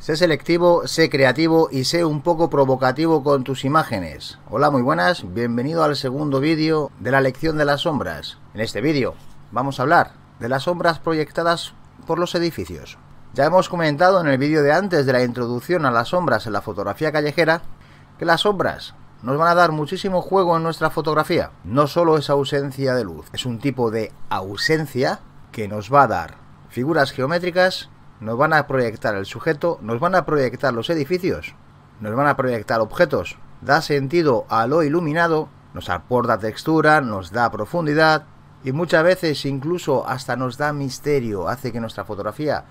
Sé selectivo, sé creativo y sé un poco provocativo con tus imágenes. Hola, muy buenas, bienvenido al segundo vídeo de la lección de las sombras. En este vídeo vamos a hablar de las sombras proyectadas por los edificios. Ya hemos comentado en el vídeo de antes de la introducción a las sombras en la fotografía callejera que las sombras nos van a dar muchísimo juego en nuestra fotografía. No solo es ausencia de luz, es un tipo de ausencia que nos va a dar figuras geométricas nos van a proyectar el sujeto, nos van a proyectar los edificios, nos van a proyectar objetos, da sentido a lo iluminado, nos aporta textura, nos da profundidad y muchas veces incluso hasta nos da misterio, hace que nuestra fotografía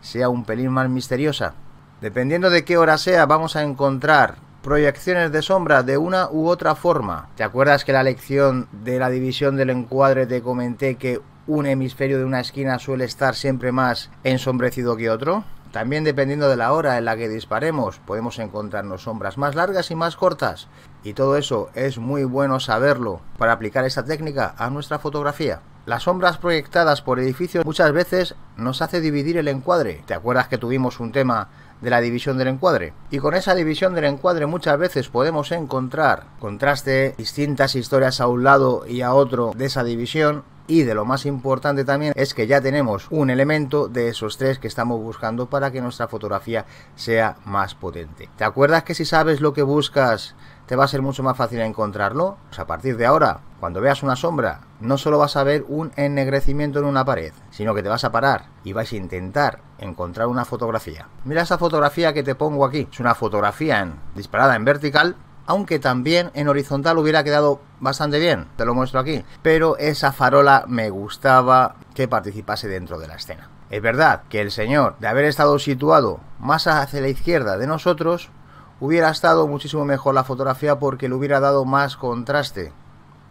sea un pelín más misteriosa. Dependiendo de qué hora sea, vamos a encontrar proyecciones de sombra de una u otra forma. ¿Te acuerdas que la lección de la división del encuadre te comenté que un hemisferio de una esquina suele estar siempre más ensombrecido que otro. También dependiendo de la hora en la que disparemos, podemos encontrarnos sombras más largas y más cortas. Y todo eso es muy bueno saberlo para aplicar esta técnica a nuestra fotografía. Las sombras proyectadas por edificios muchas veces nos hace dividir el encuadre. ¿Te acuerdas que tuvimos un tema de la división del encuadre? Y con esa división del encuadre muchas veces podemos encontrar contraste, distintas historias a un lado y a otro de esa división y de lo más importante también es que ya tenemos un elemento de esos tres que estamos buscando para que nuestra fotografía sea más potente. ¿Te acuerdas que si sabes lo que buscas te va a ser mucho más fácil encontrarlo? Pues a partir de ahora, cuando veas una sombra, no solo vas a ver un ennegrecimiento en una pared, sino que te vas a parar y vais a intentar encontrar una fotografía. Mira esa fotografía que te pongo aquí. Es una fotografía disparada en vertical aunque también en horizontal hubiera quedado bastante bien, te lo muestro aquí. Pero esa farola me gustaba que participase dentro de la escena. Es verdad que el señor, de haber estado situado más hacia la izquierda de nosotros, hubiera estado muchísimo mejor la fotografía porque le hubiera dado más contraste,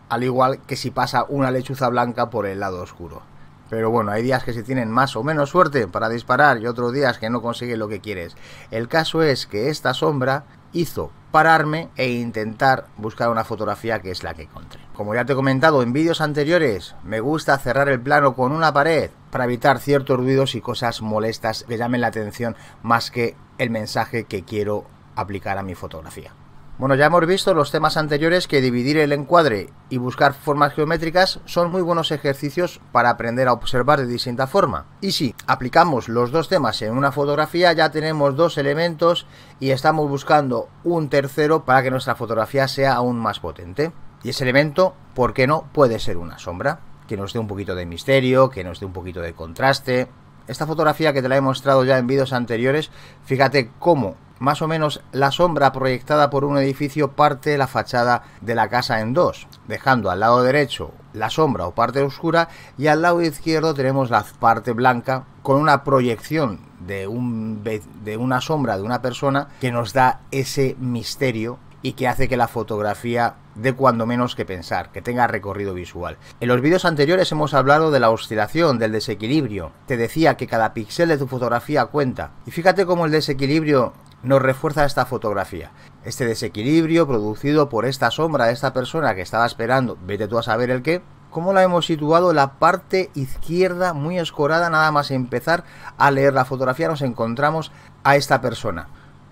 al igual que si pasa una lechuza blanca por el lado oscuro. Pero bueno, hay días que se tienen más o menos suerte para disparar y otros días que no consigues lo que quieres. El caso es que esta sombra hizo pararme e intentar buscar una fotografía que es la que encontré. Como ya te he comentado en vídeos anteriores, me gusta cerrar el plano con una pared para evitar ciertos ruidos y cosas molestas que llamen la atención más que el mensaje que quiero aplicar a mi fotografía. Bueno, ya hemos visto los temas anteriores que dividir el encuadre y buscar formas geométricas son muy buenos ejercicios para aprender a observar de distinta forma. Y si aplicamos los dos temas en una fotografía ya tenemos dos elementos y estamos buscando un tercero para que nuestra fotografía sea aún más potente. Y ese elemento, ¿por qué no? Puede ser una sombra, que nos dé un poquito de misterio, que nos dé un poquito de contraste. Esta fotografía que te la he mostrado ya en vídeos anteriores, fíjate cómo más o menos la sombra proyectada por un edificio parte la fachada de la casa en dos, dejando al lado derecho la sombra o parte oscura y al lado izquierdo tenemos la parte blanca con una proyección de, de una sombra de una persona que nos da ese misterio y que hace que la fotografía dé cuando menos que pensar, que tenga recorrido visual. En los vídeos anteriores hemos hablado de la oscilación, del desequilibrio. Te decía que cada píxel de tu fotografía cuenta. Y fíjate cómo el desequilibrio nos refuerza esta fotografía. Este desequilibrio producido por esta sombra de esta persona que estaba esperando, vete tú a saber el qué, cómo la hemos situado la parte izquierda muy escorada, nada más empezar a leer la fotografía nos encontramos a esta persona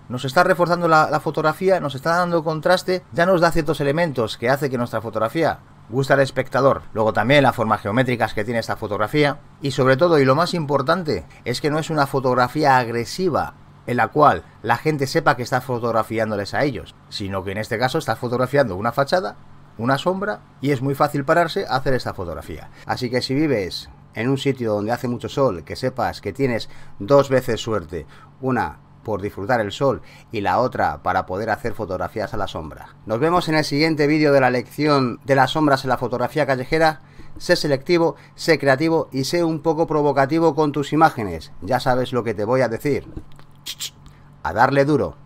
nos está reforzando la, fotografía, nos está dando contraste, ya nos da ciertos elementos que hace que nuestra fotografía guste al espectador. Luego también las formas geométricas que tiene esta fotografía. Y sobre todo, y lo más importante, es que no es una fotografía agresiva en la cual la gente sepa que está fotografiándoles a ellos, sino que en este caso está fotografiando una fachada, una sombra, y es muy fácil pararse a hacer esta fotografía. Así que si vives en un sitio donde hace mucho sol, que sepas que tienes dos veces suerte, una por disfrutar el sol y la otra para poder hacer fotografías a la sombra. Nos vemos en el siguiente vídeo de la lección de las sombras en la fotografía callejera. Sé selectivo, sé creativo y sé un poco provocativo con tus imágenes. Ya sabes lo que te voy a decir. A darle duro.